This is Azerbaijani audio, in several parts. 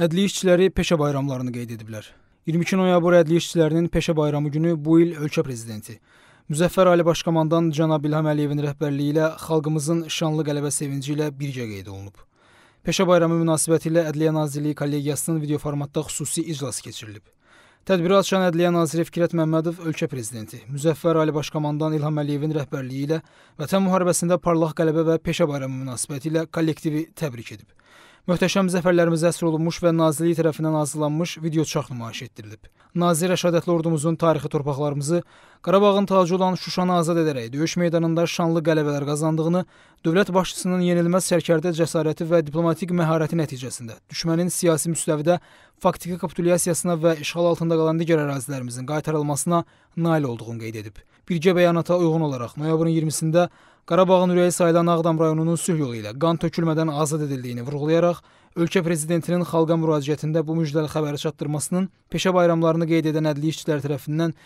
Ədliyyə işçiləri peşə bayramlarını qeyd ediblər. 22 noyabr ədliyyə işçilərinin peşə bayramı günü bu il ölkə prezidenti Müzəffər Ali Başkomandan cənab İlham Əliyevin rəhbərliyi ilə xalqımızın şanlı qələbə sevinci ilə birgə qeyd olunub. Peşə bayramı münasibətilə Ədliyyə Nazirliyi kollegiyasının video formatda xüsusi iclas keçirilib. Tədbiri açan Ədliyyə naziri Fikrət Məmmədov ölkə prezidenti Müzəffər Ali Başkomandan İlham Əliyevin rəhbərliyi ilə Vətən müharibəsində parlaq qələbə və peşə bayramı münasibətilə kollektivi təbrik edib möhtəşəm zəfərlərimizə əsr olunmuş və Nazirlik tərəfindən hazırlanmış video çap nümayiş etdirilib. Nazir Rəşadətli ordumuzun tarixi torpaqlarımızı Qarabağın tacı olan Şuşanı azad edərək döyüş meydanında şanlı qələbələr qazandığını, dövlət başçısının yenilməz sərkərdə cəsarəti və diplomatik məharəti nəticəsində düşmənin siyasi müstəvidə faktiki kapitulyasiyasına və işğal altında qalan digər ərazilərimizin qaytarılmasına nail olduğunu qeyd edib. Birgə bəyanata uyğun olaraq noyabrın 20-sində Qarabağın ürəyi sayılan Ağdam rayonunun sülh yolu ilə qan tökülmədən azad edildiyini vurğulayaraq, ölkə prezidentinin xalqa müraciətində bu müjdəli xəbəri çatdırmasının peşə bayramlarını qeyd edən ədli işçilər tərəfindən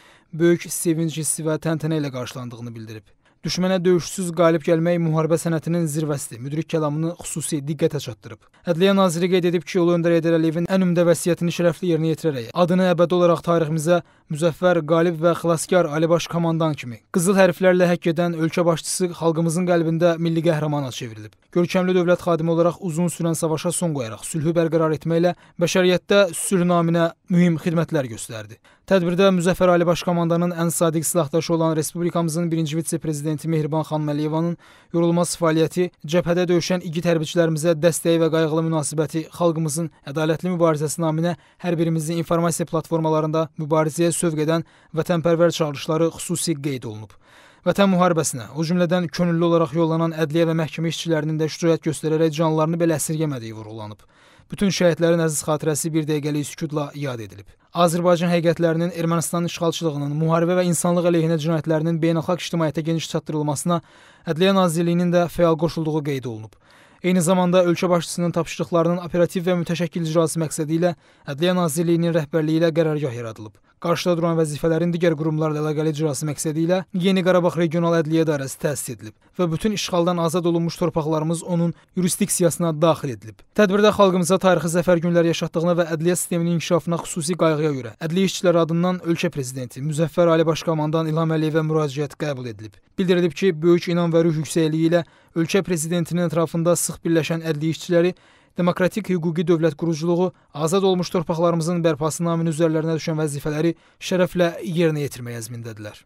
böyük sevinc hissi və təntənə ilə qarşılandığını bildirib. Düşmənə döyüşsüz qalib gəlmək müharibə sənətinin zirvəsidir. Müdrik kəlamını xüsusi diqqətə çatdırıb. Ədliyyə naziri qeyd edib ki, Ulu Öndər Heydər Əliyevin ən ümdə vəsiyyətini şərəfli yerinə yetirərək adını əbədi olaraq tariximizə müzəffər, qalib və xilaskar Alibaş komandan kimi qızıl hərflərlə həkk edən ölkə başçısı xalqımızın qəlbində milli qəhrəmana çevrilib. Görkəmli dövlət xadimi olaraq uzun sürən savaşa son qoyaraq sülhü bərqərar etməklə bəşəriyyətdə sülh naminə mühüm xidmətlər göstərdi. Tədbirdə Müzəffər Ali Baş Komandanın ən sadiq silahdaşı olan Respublikamızın birinci vitse-prezidenti Mehriban xanım Əliyevanın yorulmaz fəaliyyəti, cəbhədə döyüşən igid hərbçilərimizə dəstəyi və qayğılı münasibəti, xalqımızın ədalətli mübarizəsi naminə hər birimizi informasiya platformalarında mübarizəyə sövq edən vətənpərvər çağırışları xüsusi qeyd olunub. Vətən müharibəsinə, o cümlədən könüllü olaraq yollanan ədliyyə və məhkəmə işçilərinin də şücaət göstərərək canlarını belə əsirgəmədiyi vurğulanıb. Bütün şəhidlərin əziz xatirəsi bir dəqiqəlik sükutla yad edilib. Azərbaycan həqiqətlərinin Ermənistanın işğalçılığının, müharibə və insanlıq əleyhinə cinayətlərinin beynəlxalq ictimaiyyətə geniş çatdırılmasına Ədliyyə Nazirliyinin də fəal qoşulduğu qeyd olunub. Eyni zamanda ölkə başçısının tapşırıqlarının operativ və mütəşəkkil icrası məqsədi ilə Ədliyyə Nazirliyinin rəhbərliyi ilə qərargah yaradılıb. Qarşıda duran vəzifələrin digər qurumlarla əlaqəli icrası məqsədi ilə Yeni Qarabağ Regional Ədliyyə İdarəsi təsis edilib və bütün işğaldan azad olunmuş torpaqlarımız onun yurisdiksiyasına daxil edilib. Tədbirdə xalqımıza tarixi zəfər günləri yaşatdığına və ədliyyə sisteminin inkişafına xüsusi qayğıya görə ədliyyə işçiləri adından ölkə prezidenti Müzəffər Ali Başkomandan İlham Əliyevə müraciət qəbul edilib. Bildirilib ki, böyük inam və ruh yüksəkliyi ilə ölkə prezidentinin ətrafında sıx birləşən ədliyyə işçiləri demokratik hüquqi dövlət quruculuğu, azad olmuş torpaqlarımızın bərpası naminə üzərlərinə düşən vəzifələri şərəflə yerinə yetirmək əzmindədirlər.